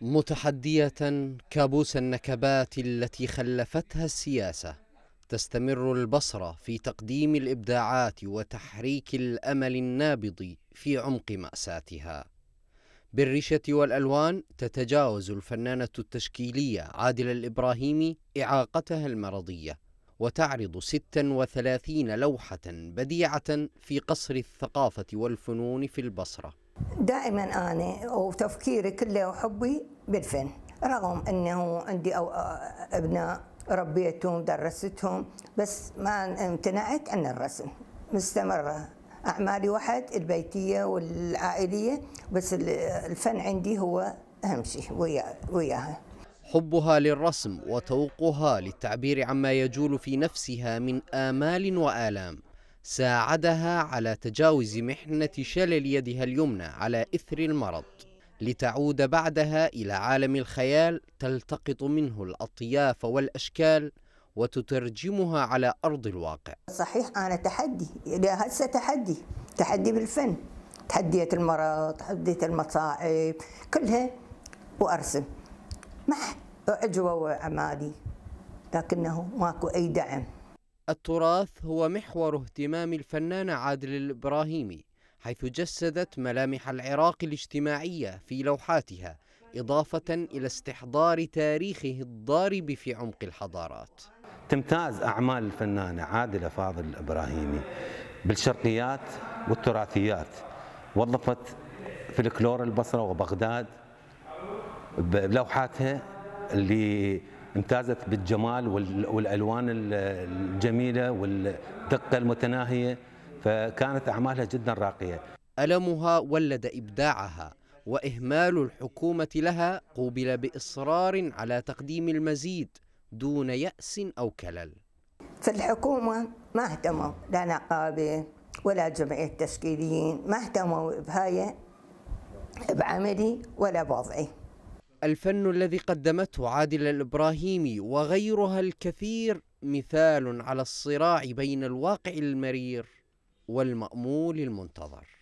متحدية كابوس النكبات التي خلفتها السياسة تستمر البصرة في تقديم الإبداعات وتحريك الأمل النابض في عمق مأساتها بالريشة والألوان تتجاوز الفنانة التشكيلية عادل الإبراهيمي إعاقتها المرضية وتعرض 36 لوحة بديعة في قصر الثقافة والفنون في البصرة دائما انا وتفكيري كله وحبي بالفن رغم انه عندي أو ابناء ربيتهم درستهم بس ما امتنعت عن الرسم مستمره اعمالي وحد البيتيه والعائليه بس الفن عندي هو اهم شيء وياها حبها للرسم وتوقها للتعبير عما يجول في نفسها من آمال وآلام ساعدها على تجاوز محنة شلل يدها اليمنى على إثر المرض لتعود بعدها إلى عالم الخيال تلتقط منه الأطياف والأشكال وتترجمها على أرض الواقع صحيح أنا تحدي هسه تحدي تحدي بالفن تحديت المرض تحديت المصاعب كلها وأرسم مع عجوة وأعمالي لكنه ماكو أي دعم التراث هو محور اهتمام الفنان عادل الإبراهيمي حيث جسدت ملامح العراق الاجتماعية في لوحاتها إضافة إلى استحضار تاريخه الضارب في عمق الحضارات تمتاز أعمال الفنانة عادلة فاضل الإبراهيمي بالشرقيات والتراثيات وظفت فلكلور البصرة وبغداد بلوحاتها اللي امتازت بالجمال والالوان الجميله والدقه المتناهيه فكانت اعمالها جدا راقيه. المها ولد ابداعها واهمال الحكومه لها قوبل باصرار على تقديم المزيد دون ياس او كلل. في الحكومه ما اهتموا لا نقابه ولا جمعيه تشكيليين ما اهتموا بهاي بعملي ولا بوضعي. الفن الذي قدمته عادل الإبراهيمي وغيرها الكثير مثال على الصراع بين الواقع المرير والمأمول المنتظر